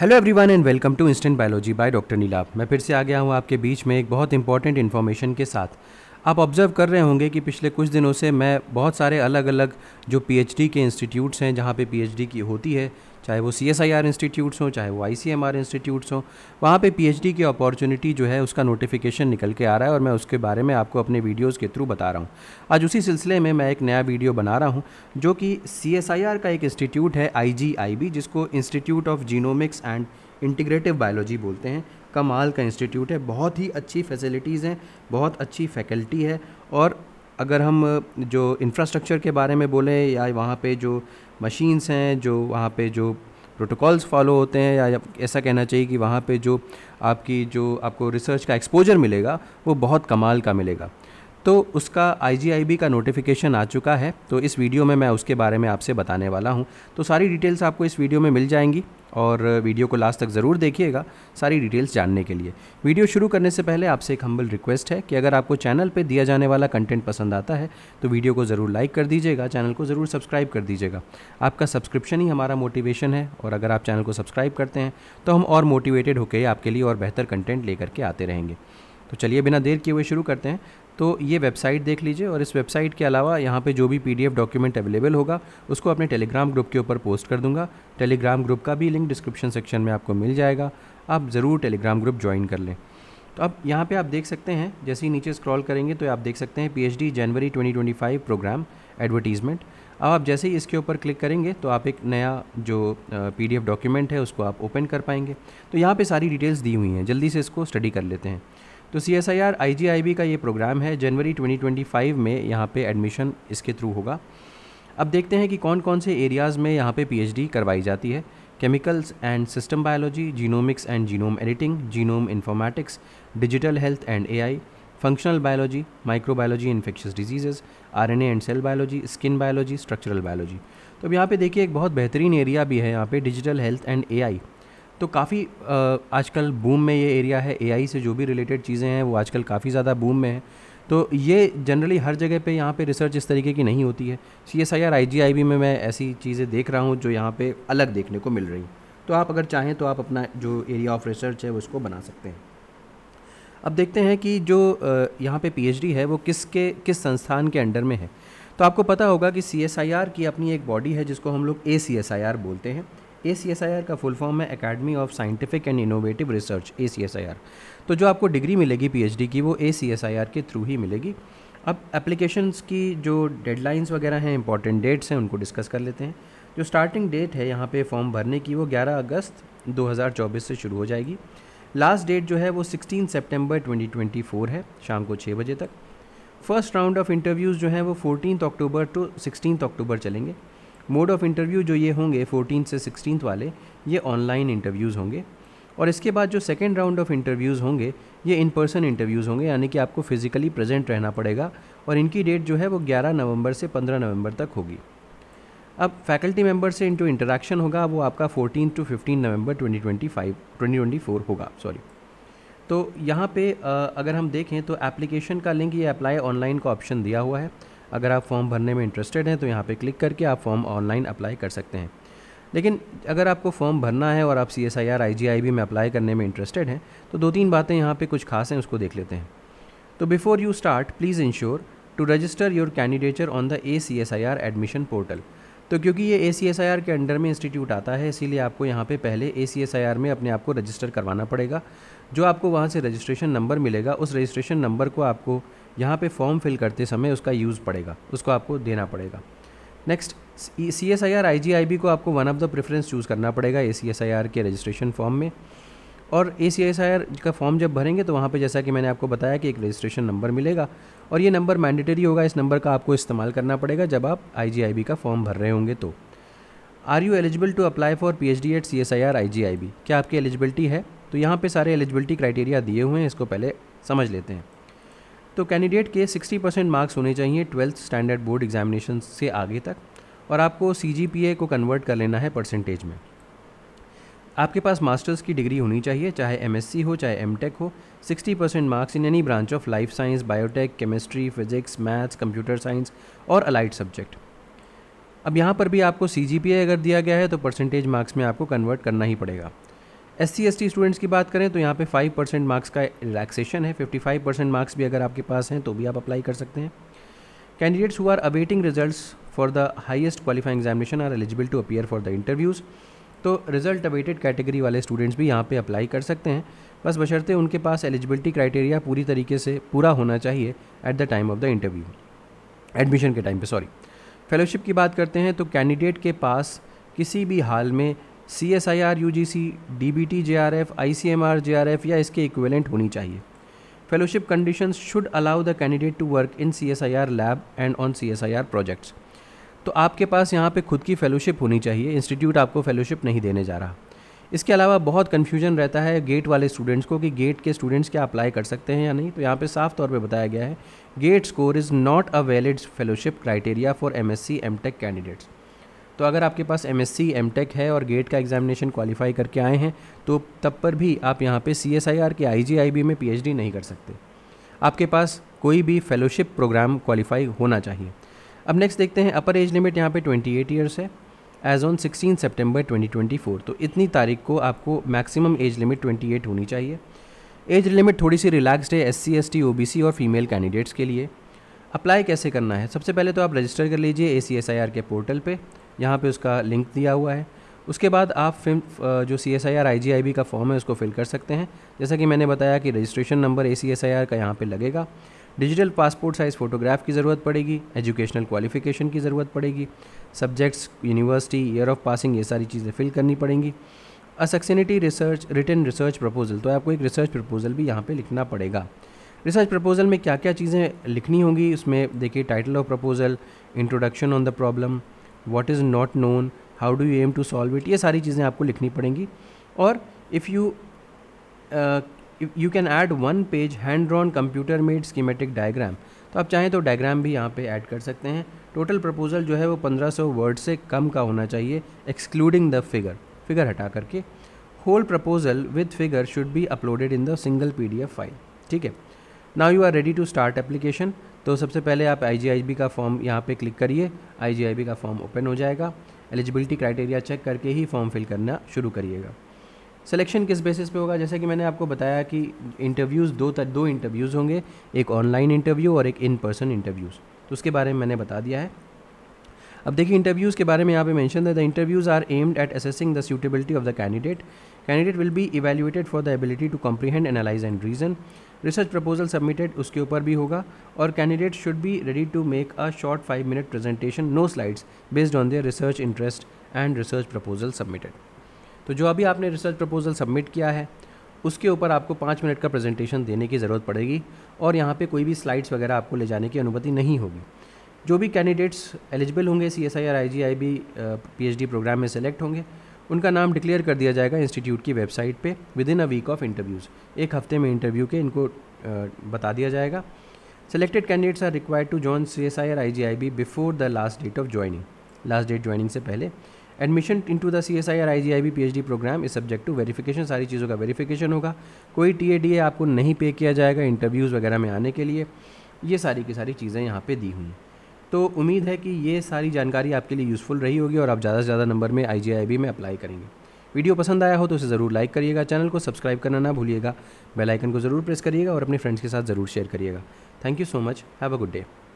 hello everyone and welcome to instant biology by doctor Neelab मैं फिर से आ गया हूँ आपके बीच में एक बहुत इंपॉर्टेंट इन्फॉर्मेशन के साथ आप ऑब्ज़र्व कर रहे होंगे कि पिछले कुछ दिनों से मैं बहुत सारे अलग अलग जो पीएचडी के इंस्टीट्यूट्स हैं जहाँ पे पीएचडी की होती है चाहे वो C S I R institutes हों चाहे वो I C M R institutes हों वहाँ पे पीएचडी की अपॉर्चुनिटी जो है उसका नोटिफिकेशन निकल के आ रहा है और मैं उसके बारे में आपको अपने वीडियोज़ के थ्रू बता रहा हूँ आज उसी सिलसिले में मैं एक नया वीडियो बना रहा हूँ जो कि सी एस आई आर का एक इंस्टीट्यूट है आई जी आई बी जिसको institute of genomics and integrative biology बोलते हैं कमाल का इंस्टीट्यूट है बहुत ही अच्छी फैसिलिटीज़ हैं बहुत अच्छी फैकल्टी है और अगर हम जो इंफ्रास्ट्रक्चर के बारे में बोलें या वहाँ पे जो मशीन्स हैं जो वहाँ पे जो प्रोटोकॉल्स फॉलो होते हैं या ऐसा कहना चाहिए कि वहाँ पे जो आपकी जो आपको रिसर्च का एक्सपोजर मिलेगा वो बहुत कमाल का मिलेगा तो उसका आई का नोटिफिकेशन आ चुका है तो इस वीडियो में मैं उसके बारे में आपसे बताने वाला हूँ तो सारी डिटेल्स आपको इस वीडियो में मिल जाएंगी और वीडियो को लास्ट तक ज़रूर देखिएगा सारी डिटेल्स जानने के लिए वीडियो शुरू करने से पहले आपसे एक हम्बल रिक्वेस्ट है कि अगर आपको चैनल पे दिया जाने वाला कंटेंट पसंद आता है तो वीडियो को ज़रूर लाइक कर दीजिएगा चैनल को ज़रूर सब्सक्राइब कर दीजिएगा आपका सब्सक्रिप्शन ही हमारा मोटिवेशन है और अगर आप चैनल को सब्सक्राइब करते हैं तो हम और मोटिवेटेड होकर आपके लिए और बेहतर कंटेंट लेकर के आते रहेंगे तो चलिए बिना देर किए हुए शुरू करते हैं तो ये वेबसाइट देख लीजिए और इस वेबसाइट के अलावा यहाँ पे जो भी पीडीएफ डॉक्यूमेंट अवेलेबल होगा उसको अपने टेलीग्राम ग्रुप के ऊपर पोस्ट कर दूंगा टेलीग्राम ग्रुप का भी लिंक डिस्क्रिप्शन सेक्शन में आपको मिल जाएगा आप ज़रूर टेलीग्राम ग्रुप ज्वाइन कर लें तो अब यहाँ पे आप देख सकते हैं जैसे ही नीचे स्क्रॉल करेंगे तो आप देख सकते हैं P January twenty programme advertisement अब आप जैसे ही इसके ऊपर क्लिक करेंगे तो आप एक नया जो पी डॉक्यूमेंट है उसको आप ओपन कर पाएंगे तो यहाँ पर सारी डिटेल्स दी हुई हैं जल्दी से इसको स्टडी कर लेते हैं तो C S I R I G I B का ये प्रोग्राम है जनवरी 2025 में यहाँ पे एडमिशन इसके थ्रू होगा अब देखते हैं कि कौन कौन से एरियाज़ में यहाँ पे पीएचडी करवाई जाती है chemicals and system biology genomics and genome editing genome informatics digital health and a functional biology microbiology infectious diseases R and cell biology skin biology structural biology तो अब यहाँ पे देखिए एक बहुत बेहतरीन एरिया भी है यहाँ पे डिजिटल हेल्थ एंड एआई तो काफ़ी आजकल बूम में ये एरिया है एआई से जो भी रिलेटेड चीज़ें हैं वो आजकल काफ़ी ज़्यादा बूम में है तो ये जनरली हर जगह पे यहाँ पे रिसर्च इस तरीके की नहीं होती है C S I R I G I B में मैं ऐसी चीज़ें देख रहा हूँ जो यहाँ पे अलग देखने को मिल रही तो आप अगर चाहें तो आप अपना जो एरिया ऑफ रिसर्च है उसको बना सकते हैं अब देखते हैं कि जो यहाँ पे पीएचडी है वो किसके किस संस्थान के अंडर में है तो आपको पता होगा कि सी की अपनी एक बॉडी है जिसको हम लोग ए बोलते हैं ए का फुल फॉर्म है academy of scientific and innovative research A तो जो आपको डिग्री मिलेगी डी की वो ए के थ्रू ही मिलेगी अब एप्लीकेशंस की जो डेडलाइंस वगैरह हैं इंपॉर्टेंट डेट्स हैं उनको डिस्कस कर लेते हैं जो स्टार्टिंग डेट है यहाँ पे फॉर्म भरने की वो 11 अगस्त 2024 से शुरू हो जाएगी लास्ट डेट जो है वो 16 सितंबर 2024 है शाम को छः बजे तक फर्स्ट राउंड ऑफ इंटरव्यूज़ जो हैं वो fourteen October to sixteen October चलेंगे मोड ऑफ़ इंटरव्यू जो ये होंगे फोर्टीन से सिक्सटीन वाले ये ऑनलाइन इंटरव्यूज़ होंगे और इसके बाद जो सेकेंड राउंड ऑफ इंटरव्यूज़ होंगे ये इन पर्सन इंटरव्यूज़ होंगे यानी कि आपको फ़िज़िकली प्रेजेंट रहना पड़ेगा और इनकी डेट जो है वो 11 नवंबर से 15 नवंबर तक होगी अब फैकल्टी मेम्बर से जो इंटरेक्शन होगा वो आपका 14 टू 15 नवंबर 2025 2024 होगा सॉरी तो यहाँ पे अगर हम देखें तो एप्लीकेशन का लिंक ये अप्लाई ऑनलाइन का ऑप्शन दिया हुआ है अगर आप फॉर्म भरने में इंटरेस्टेड हैं तो यहाँ पर क्लिक करके आप फॉर्म ऑनलाइन अप्लाई कर सकते हैं लेकिन अगर आपको फॉर्म भरना है और आप C S I R I G I B में अप्लाई करने में इंटरेस्टेड हैं तो दो तीन बातें यहाँ पे कुछ खास हैं उसको देख लेते हैं तो before you start please ensure to register your candidature on the A C S I R admission portal तो क्योंकि ये A C S I R के अंडर में इंस्टीट्यूट आता है इसीलिए आपको यहाँ पे पहले ए सी एस आई आर में अपने आप को रजिस्टर करवाना पड़ेगा जो आपको वहाँ से रजिस्ट्रेशन नंबर मिलेगा उस रजिस्ट्रेशन नंबर को आपको यहाँ पे फॉर्म फिल करते समय उसका यूज़ पड़ेगा उसको आपको देना पड़ेगा next C S I R I G I B को आपको one of the preference choose करना पड़ेगा A C S I R के रजिस्ट्रेशन फॉर्म में और A C S I R का फॉर्म जब भरेंगे तो वहाँ पे जैसा कि मैंने आपको बताया कि एक रजिस्ट्रेशन नंबर मिलेगा और ये नंबर मैंडेटरी होगा इस नंबर का आपको इस्तेमाल करना पड़ेगा जब आप आई जी आई बी का फॉर्म भर रहे होंगे तो are you eligible to apply for P H D at C S I R I G I B क्या आपकी एलिजिबिलिटी है तो यहाँ पे सारे एलिजिबिलिटी क्राइटेरिया दिए हुए हैं इसको पहले समझ लेते हैं तो कैंडिडेट के 60 परसेंट मार्क्स होने चाहिए ट्वेल्थ स्टैंडर्ड बोर्ड एग्जामिनेशन से आगे तक और आपको सी को कन्वर्ट कर लेना है परसेंटेज में आपके पास मास्टर्स की डिग्री होनी चाहिए चाहे एम हो चाहे एम हो 60 percent marks in any branch of life science biotech chemistry physics maths computer science और अलाइड सब्जेक्ट अब यहाँ पर भी आपको सी अगर दिया गया है तो परसेंटेज मार्क्स में आपको कन्वर्ट करना ही पड़ेगा S C S T students की बात करें तो यहाँ पे 5 परसेंट मार्क्स का रिलैक्सेशन है 55 परसेंट मार्क्स भी अगर आपके पास हैं तो भी आप अप्लाई कर सकते हैं candidates who are awaiting results for the highest qualifying examination are eligible to appear for the interviews तो रिजल्ट अवेटेड कैटेगरी वाले स्टूडेंट्स भी यहाँ पे अप्लाई कर सकते हैं बस बशर्ते उनके पास एलिजिबिलिटी क्राइटेरिया पूरी तरीके से पूरा होना चाहिए at the time of the interview admission के टाइम पे सॉरी फेलोशिप की बात करते हैं तो कैंडिडेट के पास किसी भी हाल में C S I R U G C D B T J R F I C M R J R F या इसके इक्वेलेंट होनी चाहिए fellowship condition should allow the candidate to work in C S I R lab and on C S I R projects तो आपके पास यहाँ पे खुद की फेलोशिप होनी चाहिए इंस्टीट्यूट आपको फेलोशिप नहीं देने जा रहा इसके अलावा बहुत कन्फ्यूजन रहता है गेट वाले स्टूडेंट्स को कि गेट के स्टूडेंट्स क्या अप्लाई कर सकते हैं या नहीं तो यहाँ पे साफ तौर पे बताया गया है GATE score is not a valid fellowship criteria for M S C M tech candidates तो अगर आपके पास M S C M tech है और गेट का एग्जामिनेशन क्वालिफाई करके आए हैं तो तब पर भी आप यहाँ पे सी एस आई आर के आई जी आई बी में पी एच डी नहीं कर सकते आपके पास कोई भी फेलोशिप प्रोग्राम क्वालिफाई होना चाहिए अब नेक्स्ट देखते हैं अपर एज लिमिट यहाँ पे 28 ईयर्स है एज ऑन 16 सितंबर 2024 तो इतनी तारीख को आपको मैक्सिमम एज लिमिट 28 होनी चाहिए एज लिमिट थोड़ी सी रिलैक्सड है S C S T O B C और फीमेल कैंडिडेट्स के लिए अप्लाई कैसे करना है सबसे पहले तो आप रजिस्टर कर लीजिए A C S I R के पोर्टल पर यहाँ पे उसका लिंक दिया हुआ है उसके बाद आप फिल्म जो C S I R I G I B का फॉर्म है उसको फिल कर सकते हैं जैसा कि मैंने बताया कि registration number A C S I R का यहाँ पर लगेगा डिजिटल पासपोर्ट साइज़ फ़ोटोग्राफ की ज़रूरत पड़ेगी एजुकेशनल क्वालिफिकेशन की ज़रूरत पड़ेगी subjects university year of passing ये सारी चीज़ें फिल करनी पड़ेंगी असक्सनिटी रिसर्च रिटर्न रिसर्च प्रपोजल तो आपको एक रिसर्च प्रपोजल भी यहाँ पर लिखना पड़ेगा रिसर्च प्रपोजल में क्या क्या चीज़ें लिखनी होंगी उसमें देखिए title of proposal introduction on the problem what is not known how do you aim to solve it ये सारी चीज़ें आपको लिखनी पड़ेंगी और if you you can add one page hand drawn computer made schematic diagram तो आप चाहें तो डायग्राम भी यहाँ पे ऐड कर सकते हैं टोटल प्रपोजल जो है वो 1500 वर्ड से कम का होना चाहिए एक्सक्लूडिंग द फिगर फिगर हटा करके whole proposal with figure should be uploaded in the single P file ठीक है now you are ready to start application तो सबसे पहले आप आई का फॉर्म यहाँ पे क्लिक करिए आई का फॉर्म ओपन हो जाएगा एलिजिबिलिटी क्राइटेरिया चेक करके ही फॉर्म फिल करना शुरू करिएगा सिलेक्शन किस बेसिस पे होगा जैसे कि मैंने आपको बताया कि इंटरव्यूज़ दो तक दो इंटरव्यूज़ होंगे एक ऑनलाइन इंटरव्यू और एक इन पर्सन इंटरव्यूज़ तो उसके बारे में मैंने बता दिया है अब देखिए इंटरव्यूज़ के बारे में यहाँ पे मेंशन है the interviews are aimed at assessing the suitability of the candidate candidate will be evaluated for the ability to comprehend analyse and reason research proposal submitted उसके ऊपर भी होगा और candidate should be ready to make a short five minute presentation no slides based on their research interest and research proposal submitted तो जो अभी आपने research proposal submit किया है उसके ऊपर आपको पाँच मिनट का प्रेजेंटेशन देने की ज़रूरत पड़ेगी और यहाँ पे कोई भी स्लाइड्स वगैरह आपको ले जाने की अनुमति नहीं होगी जो भी कैंडिडेट्स एलिजिबल होंगे C S I R I G I B P H D programme में सेलेक्ट होंगे उनका नाम डिक्लेयर कर दिया जाएगा इंस्टीट्यूट की वेबसाइट पे within a week of interviews एक हफ्ते में इंटरव्यू के इनको बता दिया जाएगा selected candidates are required to join C S I R I G I B before the last date of joining last date joining से पहले admission into the C S I R I G I B P H D programme is subject to verification सारी चीज़ों का verification होगा कोई T A D A आपको नहीं पे किया जाएगा इंटरव्यूज़ वगैरह में आने के लिए ये सारी की सारी चीज़ें यहाँ पे दी हुई हैं तो उम्मीद है कि ये सारी जानकारी आपके लिए यूज़फुल रही होगी और आप ज़्यादा से ज़्यादा नंबर में आई में अप्लाई करेंगे वीडियो पसंद आया हो तो उसे ज़रूर लाइक करिएगा चैनल को सब्सक्राइब करना ना भूलिएगा बेल आइकन को ज़रूर प्रेस करिएगा और अपने फ्रेंड्स के साथ ज़रूर शेयर करिएगा thank you so much have a good day